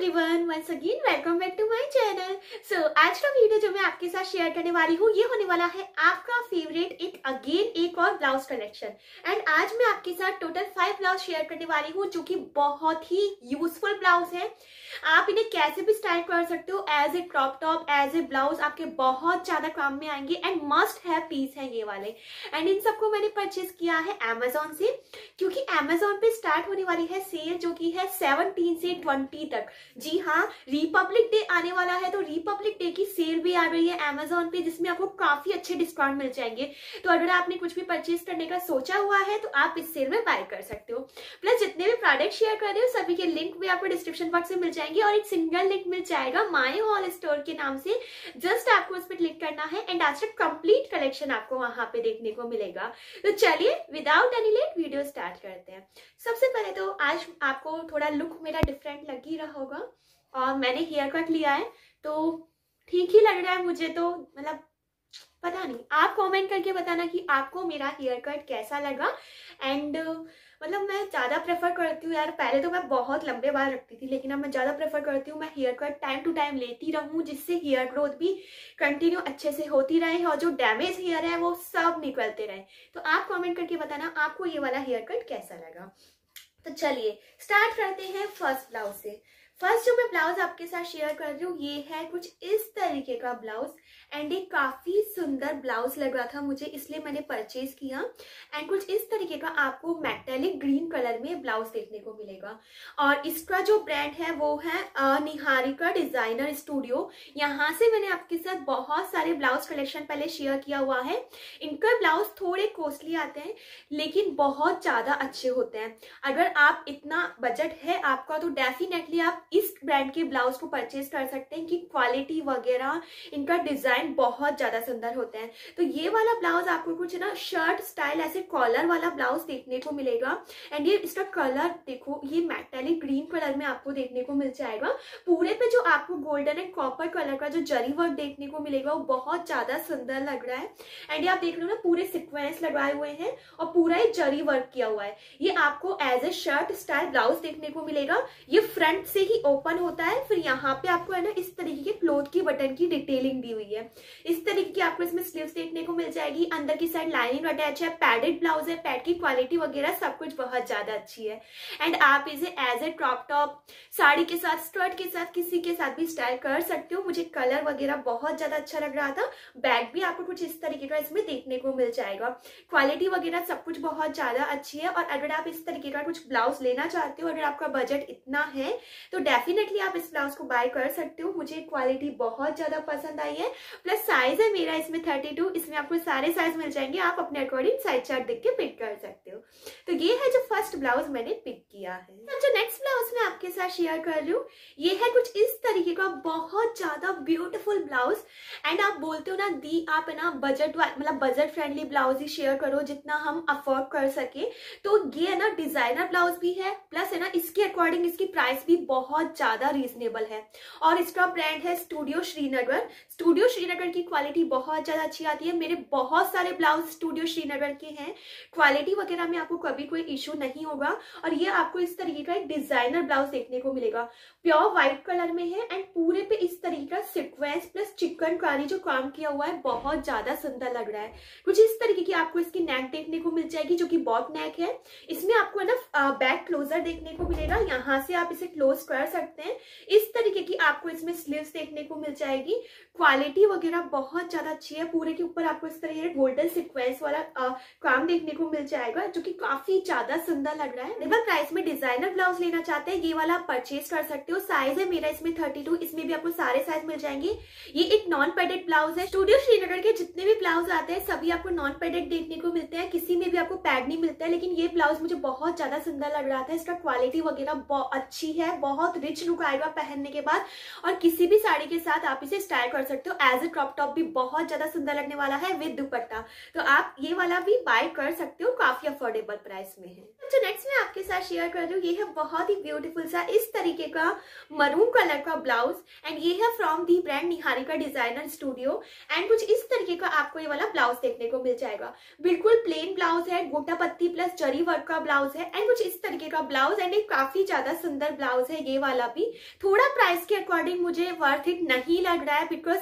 everyone once again welcome back to my channel so आज का video जो मैं आपके साथ शेयर करने वाली हूँ ये होने वाला है आपका फेवरेट एक अगेन एक और ब्लाउज कलेक्शन एंड आज मैं आपके साथ टोटल फाइव ब्लाउज शेयर करने वाली हूँ जो कि बहुत ही यूजफुल ब्लाउज है आप इन्हें कैसे भी स्टाइल कर सकते हो as a crop top as a blouse आपके बहुत ज्यादा काम में आएंगे एंड मस्ट है पीस है ये वाले एंड इन सबको मैंने परचेज किया है एमेजोन से क्योंकि एमेजोन पे स्टार्ट होने वाली है सेल जो की है सेवनटीन से ट्वेंटी तक जी हाँ रिपब्लिक डे आने वाला है तो रिपब्लिक डे की सेल भी आ रही है एमेजोन पे जिसमें आपको काफी अच्छे डिस्काउंट मिल जाएंगे तो अगर आपने कुछ भी परचेज करने का सोचा हुआ है तो आप इस सेल में बाय कर सकते हो प्लस जितने भी प्रोडक्ट शेयर कर रहे हो सभी के लिंक भी आपको डिस्क्रिप्शन बॉक्स में मिल जाएंगे और एक सिंगल लिंक मिल जाएगा माई हॉल स्टोर के नाम से जस्ट आपको उस पर क्लिक करना है एंड आज कंप्लीट कलेक्शन आपको वहां पे देखने को मिलेगा तो चलिए without any late video start करते हैं सबसे पहले तो आज आपको थोड़ा लुक मेरा डिफरेंट लग ही रहा होगा होगा और मैंने हेयर कट लिया है तो ठीक ही लग रहा है मुझे तो मतलब पता नहीं आप कमेंट करके बताना कि आपको मेरा हेयर कट कैसा लगा एंड uh, मतलब मैं ज़्यादा प्रेफर करती हूँ यार पहले तो मैं बहुत लंबे बाल रखती थी लेकिन अब मैं ज़्यादा प्रेफर करती हूँ मैं haircut time to time लेती रहूँ जिससे हेयर ग्रोथ भी कंटिन्यू अच्छे से होती रहे और जो डैमेज हेयर है वो सब निकलते रहे तो आप कमेंट करके बताना आपको ये वाला हेयर कट कैसा लगा तो चलिए स्टार्ट करते हैं फर्स्ट ब्लाउज से फर्स्ट जो मैं ब्लाउज आपके साथ शेयर कर रही हूँ ये है कुछ इस तरीके का ब्लाउज एंड ये काफी सुंदर ब्लाउज लग रहा था मुझे इसलिए मैंने परचेज किया एंड कुछ इस तरीके का आपको मेटेलिक ग्रीन कलर में ब्लाउज देखने को मिलेगा और इसका जो ब्रांड है वो है निहारिका डिजाइनर स्टूडियो यहाँ से मैंने आपके साथ बहुत सारे ब्लाउज कलेक्शन पहले शेयर किया हुआ है इनका ब्लाउज थोड़े कॉस्टली आते हैं लेकिन बहुत ज्यादा अच्छे होते हैं अगर आप इतना बजट है आपका तो डेफिनेटली आप इस ब्रांड के ब्लाउज को परचेज कर सकते हैं कि क्वालिटी वगैरह इनका डिजाइन बहुत ज्यादा सुंदर होते हैं तो ये वाला ब्लाउज आपको कुछ ना शर्ट स्टाइल ऐसे कॉलर वाला ब्लाउज देखने को मिलेगा एंड ये इसका कलर देखो ये मेटेलिक ग्रीन कलर में आपको देखने को मिल जाएगा पूरे पे जो आपको गोल्डन एंड कॉपर कलर का जो जरी वर्क देखने को मिलेगा वो बहुत ज्यादा सुंदर लग रहा है एंड ये आप देख रहे हो ना पूरे सिक्वेंस लगाए हुए हैं और पूरा ये जरी वर्क किया हुआ है ये आपको as a shirt style blouse देखने को मिलेगा ये फ्रंट से ही ओपन होता है फिर यहाँ पे आपको है ना इस तरीके के क्लोथ की बटन की डिटेलिंग दी हुई है इस तरीके की आपको इसमें स्लीव देखने को मिल जाएगी अंदर की साइड लाइनिंग अटैच है पैडेड ब्लाउज है पैड की क्वालिटी वगैरह सब कुछ बहुत ज्यादा अच्छी है एंड आप इसे as a crop top sari के साथ स्टर्ट के साथ किसी के साथ भी स्टाइल कर सकते हो मुझे कलर वगैरह बहुत ज्यादा अच्छा लग रहा था बैग भी आपको कुछ इस तरीके का इसमें देखने को मिल जाएगा क्वालिटी वगैरह सब कुछ बहुत ज्यादा अच्छी है और अगर आप इस तरीके का कुछ ब्लाउज लेना चाहते हो अगर आपका बजट इतना है तो डेफिनेटली आप इस ब्लाउज को बाय कर सकते हो मुझे क्वालिटी बहुत ज्यादा पसंद आई है प्लस साइज है मेरा इसमें थर्टी टू इसमें आपको सारे साइज मिल जाएंगे आप अपने अकॉर्डिंग साइज चार्ट देख के पिक कर सकते हो तो ये है जो फर्स्ट ब्लाउज मैंने पिक किया है जो मैं आपके साथ शेयर कर रही हूँ ये है कुछ इस तरीके का बहुत ज्यादा ब्यूटीफुल ब्लाउज एंड आप बोलते हो ना दी आप है ना बजट मतलब बजट फ्रेंडली ब्लाउज ही शेयर करो जितना हम अफोर्ड कर सके तो ये है ना डिजाइनर ब्लाउज भी है प्लस है ना इसके अकॉर्डिंग इसकी प्राइस भी बहुत ज्यादा रीजनेबल है और इसका ब्रांड है स्टूडियो श्रीनगर स्टूडियो श्रीनगर की क्वालिटी बहुत ज्यादा अच्छी आती है मेरे बहुत सारे ब्लाउज स्टूडियो श्रीनगर के हैं क्वालिटी वगैरह में आपको कभी कोई इशू नहीं होगा और ये आपको इस तरीके का एक डिजाइनर ब्लाउज देखने को मिलेगा प्योर व्हाइट कलर में है एंड पूरे पे इस तरीके का रिक्वेस्ट प्लस चिकन कारी जो काम किया हुआ है बहुत ज़्यादा सुंदर लग रहा है कुछ इस तरीके की आपको इसकी नेक देखने को मिल जाएगी जो कि बॉट नेक है इसमें आपको है ना बैक क्लोजर देखने को मिलेगा यहाँ से आप इसे क्लोज कर सकते हैं इस तरीके की आपको इसमें स्लीव देखने को मिल जाएगी क्वालिटी वगैरह बहुत ज़्यादा अच्छी है पूरे के ऊपर आपको इस तरह गोल्डन सिक्वेंस वाला काम देखने को मिल जाएगा जो कि काफ़ी ज़्यादा सुंदर लग रहा है नेबर प्राइस में डिजाइनर ब्लाउज लेना चाहते हैं ये वाला आप परचेज कर सकते हो साइज है मेरा इसमें थर्टी इसमें भी आपको सारे साइज मिल जाएंगे जाएगी ये एक नॉन पेडेड ब्लाउज है स्टूडियो श्रीनगर के जितने भी ब्लाउज आते हैं सभी आपको नॉन पेडेड देखने को मिलते हैं किसी में भी आपको पैड नहीं मिलता है लेकिन ये ब्लाउज मुझे बहुत ज्यादा सुंदर लग रहा था इसका क्वालिटी वगैरह अच्छी है बहुत रिच लुक आएगा पहनने के बाद और किसी भी साड़ी के साथ आप इसे स्टाइल कर सकते हो एज ए क्रॉप टॉप भी बहुत ज्यादा सुंदर लगने वाला है विद दुपट्टा तो आप ये वाला भी बाय कर सकते हो काफी अफोर्डेबल प्राइस में है जो तो नेक्स्ट मैं आपके साथ शेयर कर रही हूँ ये है बहुत ही ब्यूटीफुल सा इस तरीके का मरून कलर का ब्लाउज एंड ये है from the brand brand Niharika designer studio and कुछ इस तरीके का आपको ये वाला ब्लाउज देखने को मिल जाएगा बिल्कुल प्लेन ब्लाउज है गोटा पत्ती प्लस जरी वर्क का ब्लाउज है एंड कुछ इस तरीके का ब्लाउज एंड एक काफी ज्यादा सुंदर ब्लाउज है ये वाला भी थोड़ा प्राइस के अकॉर्डिंग मुझे वर्थ इट नहीं लग रहा है बिकॉज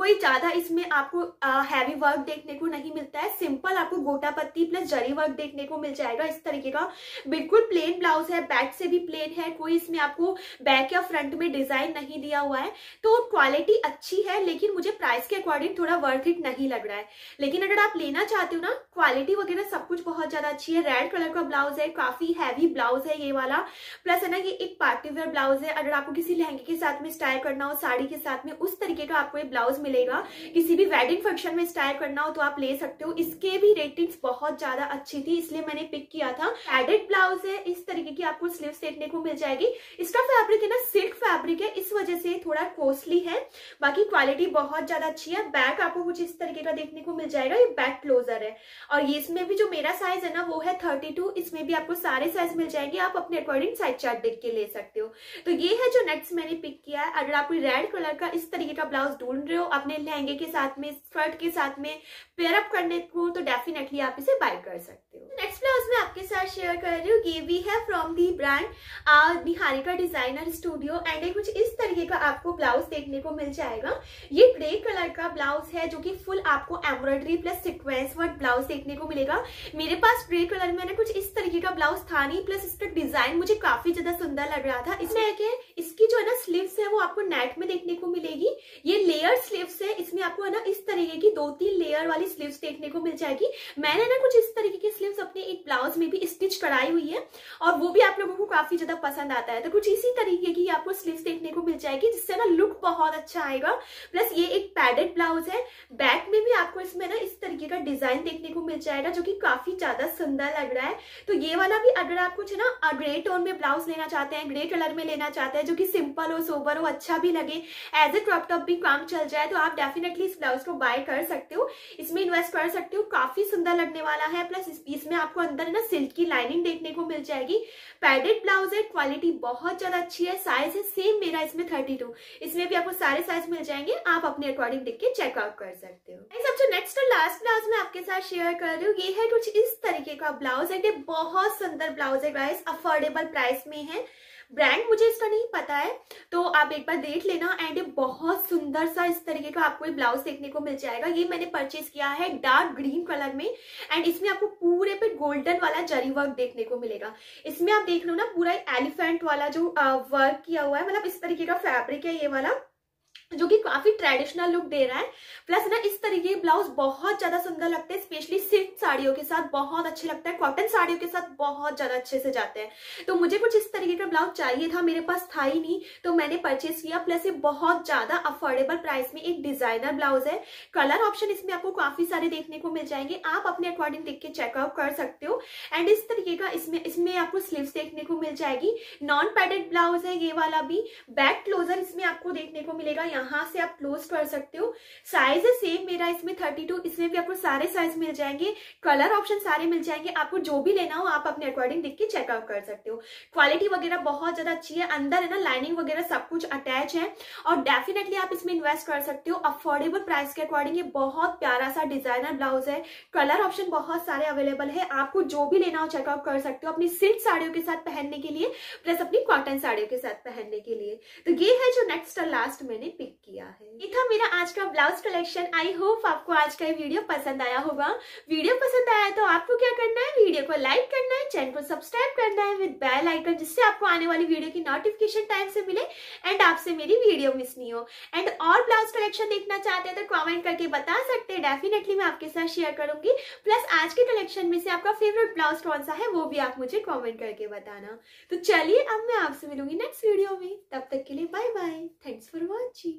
कोई ज्यादा इसमें आपको हैवी वर्क देखने को नहीं मिलता है सिंपल आपको गोटा पत्ती प्लस जरी वर्क देखने को मिल जाएगा इस तरीके का बिल्कुल प्लेन ब्लाउज है बैक से भी प्लेन है कोई इसमें आपको बैक या फ्रंट में डिजाइन नहीं दिया हुआ है तो क्वालिटी अच्छी है लेकिन मुझे प्राइस के अकॉर्डिंग थोड़ा वर्थ इट नहीं लग रहा है लेकिन अगर आप लेना चाहते हो ना क्वालिटी वगैरह सब कुछ बहुत ज्यादा अच्छी है रेड कलर का ब्लाउज है काफी हैवी ब्लाउज है ये वाला प्लस है ना ये एक पार्टीवेयर ब्लाउज है अगर आपको किसी लहंगे के साथ में स्टाइल करना हो साड़ी के साथ में उस तरीके का आपको ये ब्लाउज मिलेगा किसी भी वेडिंग फंक्शन में स्टाइल करना हो तो आप ले सकते हो इसके भी रेटिंग्स बहुत ज्यादा अच्छी थी इसलिए मैंने पिक किया था एडेड ब्लाउज है इस तरीके की आपको स्लीव देखने को मिल जाएगी इसका फैब्रिक है ना सिल्क फैब्रिक है इस वजह से थोड़ा कॉस्टली है बाकी क्वालिटी बहुत ज्यादा अच्छी है बैक आपको कुछ इस तरीके का देखने को मिल जाएगा ये बैक क्लोजर है और ये इसमें भी जो मेरा साइज है ना वो है थर्टी इसमें भी आपको सारे साइज मिल जाएंगे आप अपने अकॉर्डिंग साइज चार्ट देख के ले सकते हो तो ये है जो नेक्स्ट मैंने पिक किया है अगर आप रेड कलर का इस तरीके का ब्लाउज ढूंढ रहे हो आपने लहंगे के साथ में स्कर्ट के साथ में पेयरअप करने को तो डेफिनेटली आप इसे बाय कर सकते हो नेक्स्ट ब्लाउज मैं आपके साथ शेयर कर रही हूँ ये भी है from the brand Niharika designer studio and ये कुछ इस तरीके का आपको ब्लाउज देखने को मिल जाएगा ये ग्रे कलर का ब्लाउज है जो की फुल आपको embroidery plus sequins work blouse देखने को मिलेगा मेरे पास ग्रे कलर में कुछ इस तरीके का ब्लाउज था नहीं प्लस इसका डिजाइन मुझे काफी ज्यादा सुंदर लग रहा था इसमें इसकी जो है ना स्लीव्स है वो आपको नेट में देखने को मिलेगी ये लेयर स्लीव स्लीव्स है इसमें आपको है ना इस तरीके की दो तीन लेयर वाली स्लीव्स देखने को मिल जाएगी मैंने ना कुछ इस तरीके की स्लीव्स अपने एक ब्लाउज में भी स्टिच कराई हुई है और वो भी आप लोगों को काफी ज्यादा पसंद आता है तो कुछ इसी तरीके की आपको स्लीव्स देखने को मिल जाएगी जिससे ना लुक बहुत अच्छा आएगा प्लस ये एक पैडेड ब्लाउज है बैक में भी आपको इसमें ना इस तरीके का डिजाइन देखने को मिल जाएगा जो की काफी ज्यादा सुंदर लग रहा है तो ये वाला भी अगर आप कुछ ना ग्रे टोन में ब्लाउज लेना चाहते हैं ग्रे कलर में लेना चाहते हैं जो की सिंपल हो सोबर हो अच्छा भी लगे एज ए क्रॉपटॉप टॉप भी काम चल जाए तो आप डेफिनेटली इस ब्लाउज को बाय कर सकते हो इसमें इन्वेस्ट कर सकते हो काफी सुंदर लगने वाला है प्लस इस पीस में आपको अंदर ना सिल्क की लाइनिंग देखने को मिल जाएगी पैडेड ब्लाउज है क्वालिटी बहुत ज्यादा अच्छी है साइज है सेम मेरा इसमें थर्टी टू इसमें भी आपको सारे साइज मिल जाएंगे आप अपने अकॉर्डिंग देख के चेकआउट कर सकते हो सबसे नेक्स्ट और लास्ट ब्लाउज में आपके साथ शेयर कर रही हूँ ये है कुछ इस तरीके का ब्लाउज है बहुत सुंदर ब्लाउज है गाइस अफोर्डेबल प्राइस में है ब्रांड मुझे इसका नहीं पता है तो आप एक बार देख लेना एंड बहुत सुंदर सा इस तरीके का आपको ये ब्लाउज देखने को मिल जाएगा ये मैंने परचेज किया है डार्क ग्रीन कलर में एंड इसमें आपको पूरे पे गोल्डन वाला जरी वर्क देखने को मिलेगा इसमें आप देख लो ना पूरा एलिफेंट वाला जो वर्क किया हुआ है मतलब इस तरीके का फैब्रिक है ये वाला जो कि काफी ट्रेडिशनल लुक दे रहा है प्लस ना इस तरीके ब्लाउज बहुत ज्यादा सुंदर लगते हैं स्पेशली सिर्फ साड़ियों के साथ बहुत अच्छे लगता है कॉटन साड़ियों के साथ बहुत ज़्यादा अच्छे से जाते हैं तो मुझे कुछ इस तरीके का ब्लाउज चाहिए था मेरे पास था ही नहीं तो मैंने परचेस किया प्लस ये बहुत ज़्यादा अफोर्डेबल प्राइस में एक डिज़ाइनर ब्लाउज है कलर ऑप्शन इसमें आपको काफ़ी सारे देखने को मिल जाएंगे आप अपने अकॉर्डिंग देख के चेकआउट कर सकते हो एंड इस तरीके का इसमें इसमें आपको स्लीव देखने को मिल जाएगी नॉन पैडेड ब्लाउज है ये वाला भी बैक क्लोजर इसमें आपको देखने को मिलेगा यहाँ से आप क्लोज कर सकते हो साइज सेम मेरा इसमें थर्टी टू इसमें भी आपको सारे साइज मिल जाएंगे कलर ऑप्शन सारे मिल जाएंगे आपको जो भी लेना हो आप अपने अकॉर्डिंग देख के चेकआउट कर सकते हो क्वालिटी वगैरह बहुत ज्यादा अच्छी है अंदर है ना लाइनिंग वगैरह सब कुछ अटैच है और डेफिनेटली आप इसमें इन्वेस्ट कर सकते हो अफोर्डेबल प्राइस के अकॉर्डिंग ये बहुत प्यारा सा डिजाइनर ब्लाउज है कलर ऑप्शन बहुत सारे अवेलेबल है आपको जो भी लेना हो चेकआउट कर सकते हो अपनी सिल्क साड़ियों के साथ पहनने के लिए प्लस अपनी कॉटन साड़ियों के साथ पहनने के लिए तो ये है जो नेक्स्ट और लास्ट मैंने पिक किया है ये था मेरा आज का ब्लाउज कलेक्शन आई होप आपको आज का ये वीडियो पसंद आया होगा वीडियो पसंद आया तो आपको क्या करना है वीडियो को लाइक करना है चैनल को सब्सक्राइब करना है विद बेल आइकन जिससे आपको आने वाली वीडियो की नोटिफिकेशन टाइम से मिले एंड आपसे मेरी वीडियो मिस नहीं हो एंड और ब्लाउज कलेक्शन देखना चाहते हैं तो कॉमेंट करके बता सकते हैं डेफिनेटली मैं आपके साथ शेयर करूंगी प्लस आज के कलेक्शन में से आपका फेवरेट ब्लाउज कौन सा है वो भी आप मुझे कॉमेंट करके बताना तो चलिए अब मैं आपसे मिलूंगी नेक्स्ट वीडियो में तब तक के लिए bye bye thanks for watching